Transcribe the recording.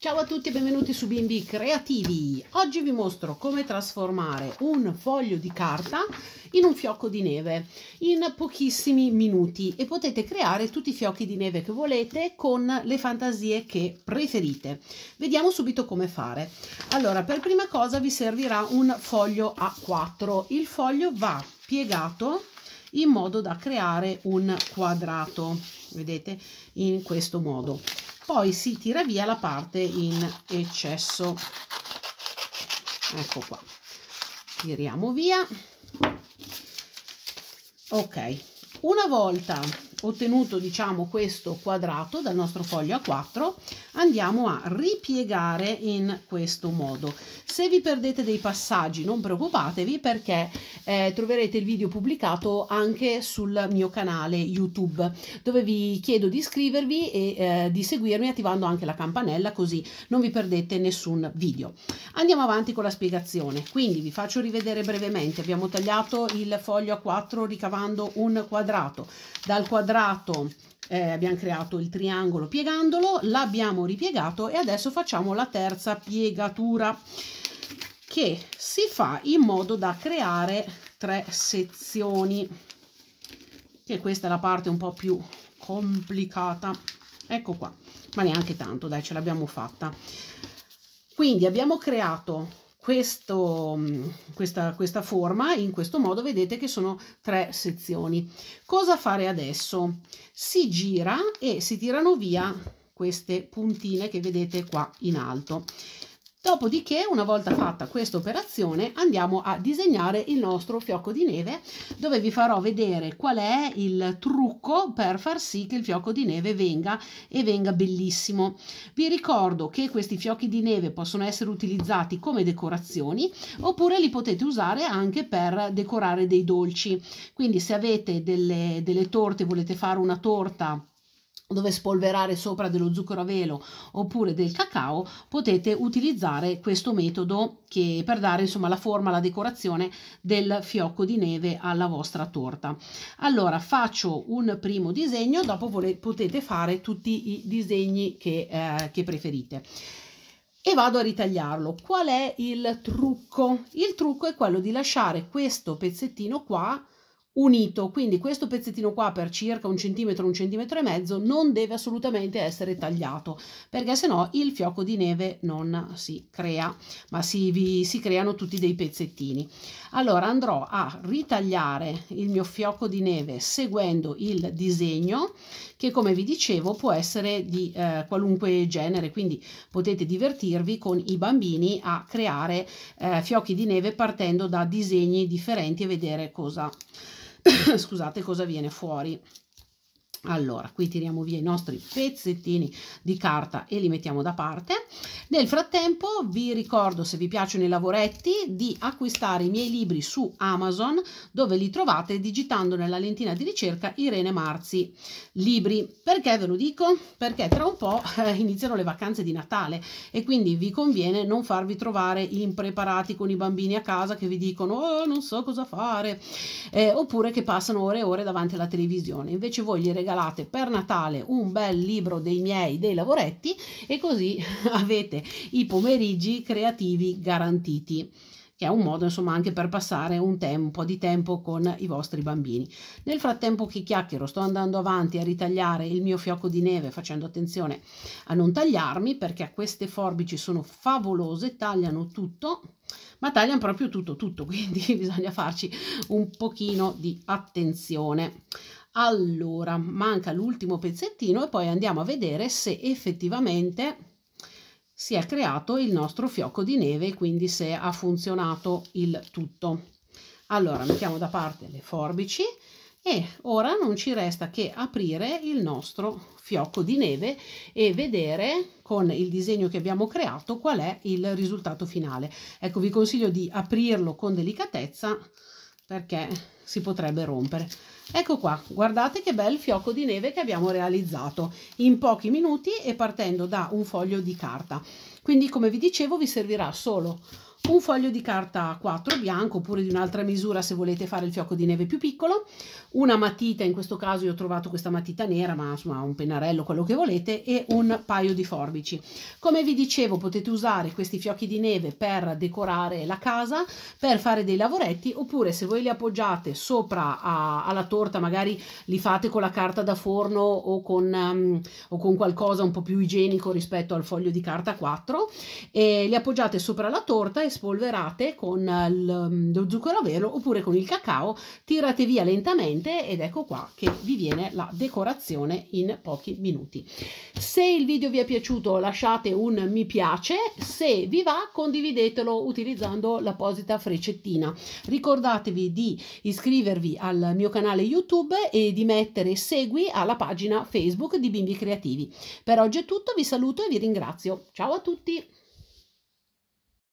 Ciao a tutti e benvenuti su Bimbi Creativi. Oggi vi mostro come trasformare un foglio di carta in un fiocco di neve in pochissimi minuti e potete creare tutti i fiocchi di neve che volete con le fantasie che preferite. Vediamo subito come fare. Allora, per prima cosa vi servirà un foglio A4. Il foglio va piegato in modo da creare un quadrato, vedete, in questo modo poi si tira via la parte in eccesso ecco qua tiriamo via ok una volta ottenuto diciamo questo quadrato dal nostro foglio a 4 andiamo a ripiegare in questo modo se vi perdete dei passaggi non preoccupatevi perché eh, troverete il video pubblicato anche sul mio canale youtube dove vi chiedo di iscrivervi e eh, di seguirmi attivando anche la campanella così non vi perdete nessun video andiamo avanti con la spiegazione quindi vi faccio rivedere brevemente abbiamo tagliato il foglio a 4 ricavando un quadrato dal quadrato quadrato eh, abbiamo creato il triangolo piegandolo, l'abbiamo ripiegato e adesso facciamo la terza piegatura che si fa in modo da creare tre sezioni che questa è la parte un po' più complicata ecco qua ma neanche tanto dai ce l'abbiamo fatta quindi abbiamo creato questo, mm, questa, questa forma in questo modo vedete che sono tre sezioni. Cosa fare adesso? Si gira e si tirano via queste puntine che vedete qua in alto Dopodiché, una volta fatta questa operazione, andiamo a disegnare il nostro fiocco di neve, dove vi farò vedere qual è il trucco per far sì che il fiocco di neve venga e venga bellissimo. Vi ricordo che questi fiocchi di neve possono essere utilizzati come decorazioni, oppure li potete usare anche per decorare dei dolci. Quindi se avete delle, delle torte, volete fare una torta dove spolverare sopra dello zucchero a velo oppure del cacao, potete utilizzare questo metodo che per dare insomma la forma, la decorazione del fiocco di neve alla vostra torta. Allora faccio un primo disegno, dopo potete fare tutti i disegni che, eh, che preferite e vado a ritagliarlo. Qual è il trucco? Il trucco è quello di lasciare questo pezzettino qua unito, quindi questo pezzettino qua per circa un centimetro, un centimetro e mezzo non deve assolutamente essere tagliato perché sennò il fiocco di neve non si crea ma si, vi, si creano tutti dei pezzettini. Allora andrò a ritagliare il mio fiocco di neve seguendo il disegno che come vi dicevo può essere di eh, qualunque genere quindi potete divertirvi con i bambini a creare eh, fiocchi di neve partendo da disegni differenti e vedere cosa scusate cosa viene fuori allora qui tiriamo via i nostri pezzettini di carta e li mettiamo da parte nel frattempo vi ricordo se vi piacciono i lavoretti di acquistare i miei libri su amazon dove li trovate digitando nella lentina di ricerca irene marzi libri perché ve lo dico perché tra un po eh, iniziano le vacanze di natale e quindi vi conviene non farvi trovare impreparati con i bambini a casa che vi dicono oh, non so cosa fare eh, oppure che passano ore e ore davanti alla televisione invece voi gli regalate regalate per Natale un bel libro dei miei, dei lavoretti e così avete i pomeriggi creativi garantiti che è un modo insomma anche per passare un, tempo, po' di tempo con i vostri bambini. Nel frattempo che chiacchiero sto andando avanti a ritagliare il mio fiocco di neve facendo attenzione a non tagliarmi perché queste forbici sono favolose, tagliano tutto, ma tagliano proprio tutto tutto, quindi bisogna farci un pochino di attenzione. Allora, manca l'ultimo pezzettino e poi andiamo a vedere se effettivamente si è creato il nostro fiocco di neve, quindi se ha funzionato il tutto. Allora, mettiamo da parte le forbici e ora non ci resta che aprire il nostro fiocco di neve e vedere con il disegno che abbiamo creato qual è il risultato finale. Ecco, vi consiglio di aprirlo con delicatezza perché si potrebbe rompere. Ecco qua, guardate che bel fiocco di neve che abbiamo realizzato in pochi minuti e partendo da un foglio di carta. Quindi come vi dicevo vi servirà solo un foglio di carta 4 bianco oppure di un'altra misura se volete fare il fiocco di neve più piccolo, una matita, in questo caso io ho trovato questa matita nera, ma insomma un pennarello, quello che volete, e un paio di forbici. Come vi dicevo potete usare questi fiocchi di neve per decorare la casa, per fare dei lavoretti, oppure se voi li appoggiate sopra a, alla torta, magari li fate con la carta da forno o con, um, o con qualcosa un po' più igienico rispetto al foglio di carta 4, e li appoggiate sopra la torta spolverate con il, mm, lo zucchero vero oppure con il cacao, tirate via lentamente ed ecco qua che vi viene la decorazione in pochi minuti. Se il video vi è piaciuto lasciate un mi piace, se vi va condividetelo utilizzando l'apposita freccettina. Ricordatevi di iscrivervi al mio canale YouTube e di mettere segui alla pagina Facebook di Bimbi Creativi. Per oggi è tutto, vi saluto e vi ringrazio. Ciao a tutti!